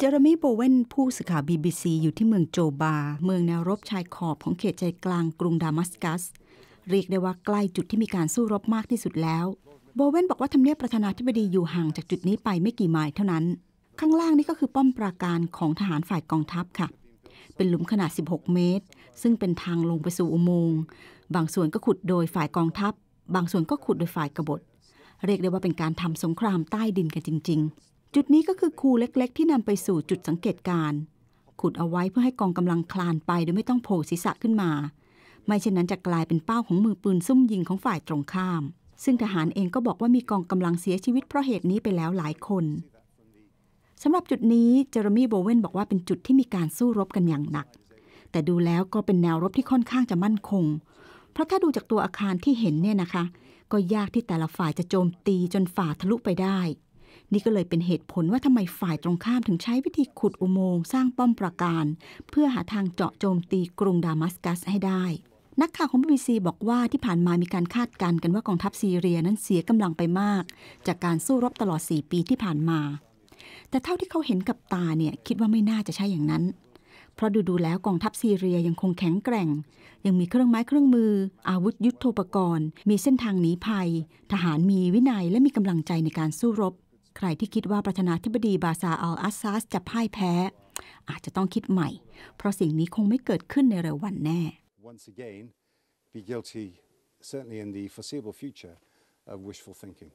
เจอร์มี โบเวน ผู้สื่อข่าว BBC อยู่ที่เมืองโจบา เมืองแนวรบชายขอบของเขตใจกลางกรุงดามัสกัส เรียกได้ว่าใกล้จุดที่มีการสู้รบมากที่สุดแล้ว โบเวนบอกว่าทำเนียบประธานาธิบดีอยู่ห่างจากจุดนี้ไปไม่กี่ไมล์เท่านั้น ข้างล่างนี่ก็คือป้อมปราการของทหารฝ่ายกองทัพค่ะ เป็นหลุมขนาด 16 เมตร ซึ่งเป็นทางลงไปสู่อุโมงค์ บางส่วนก็ขุดโดยฝ่ายกองทัพ บางส่วนก็ขุดโดยฝ่ายกบฏ เรียกได้ว่าเป็นการทำสงครามใต้ดินกันจริง ๆจุดนี้ก็คือคูเล็กๆ ที่นำไปสู่จุดสังเกตการ ขุดเอาไว้เพื่อให้กองกำลังคลานไปโดยไม่ต้องโผล่ศีรษะขึ้นมา ไม่เช่นนั้นจะกลายเป็นเป้าของมือปืนซุ่มยิงของฝ่ายตรงข้าม ซึ่งทหารเองก็บอกว่ามีกองกำลังเสียชีวิตเพราะเหตุนี้ไปแล้วหลายคนสำหรับจุดนี้เจอร์มีโบเวนบอกว่าเป็นจุดที่มีการสู้รบกันอย่างหนัก แต่ดูแล้วก็เป็นแนวรบที่ค่อนข้างจะมั่นคง เพราะถ้าดูจากตัวอาคารที่เห็นเนี่ยนะคะ ก็ยากที่แต่ละฝ่ายจะโจมตีจนฝ่าทะลุไปได้นี่ก็เลยเป็นเหตุผลว่าทำไมฝ่ายตรงข้ามถึงใช้วิธีขุดอุโมงค์สร้างป้อมปราการ เพื่อหาทางเจาะโจมตีกรุงดามัสกัสให้ได้ นักข่าวของ BBC บอกว่าที่ผ่านมามีการคาดการณ์กันว่ากองทัพซีเรียนั้นเสียกำลังไปมาก จากการสู้รบตลอด 4 ปีที่ผ่านมา แต่เท่าที่เขาเห็นกับตาเนี่ย คิดว่าไม่น่าจะใช่อย่างนั้น เพราะดูดูแล้วกองทัพซีเรียยังคงแข็งแกร่ง ยังมีเครื่องไม้เครื่องมือ อาวุธยุโทโธปกรณ์ มีเส้นทางหนีภัย ทหารมีวินัยและมีกำลังใจในการสู้รบใครที่คิดว่าประธานาธิบดีบาซาอัลอาซาสจะพ่ายแพ้ อาจจะต้องคิดใหม่ เพราะสิ่งนี้คงไม่เกิดขึ้นในเร็ววันแน่ Once again be guilty certainly in the foreseeable future of wishful thinking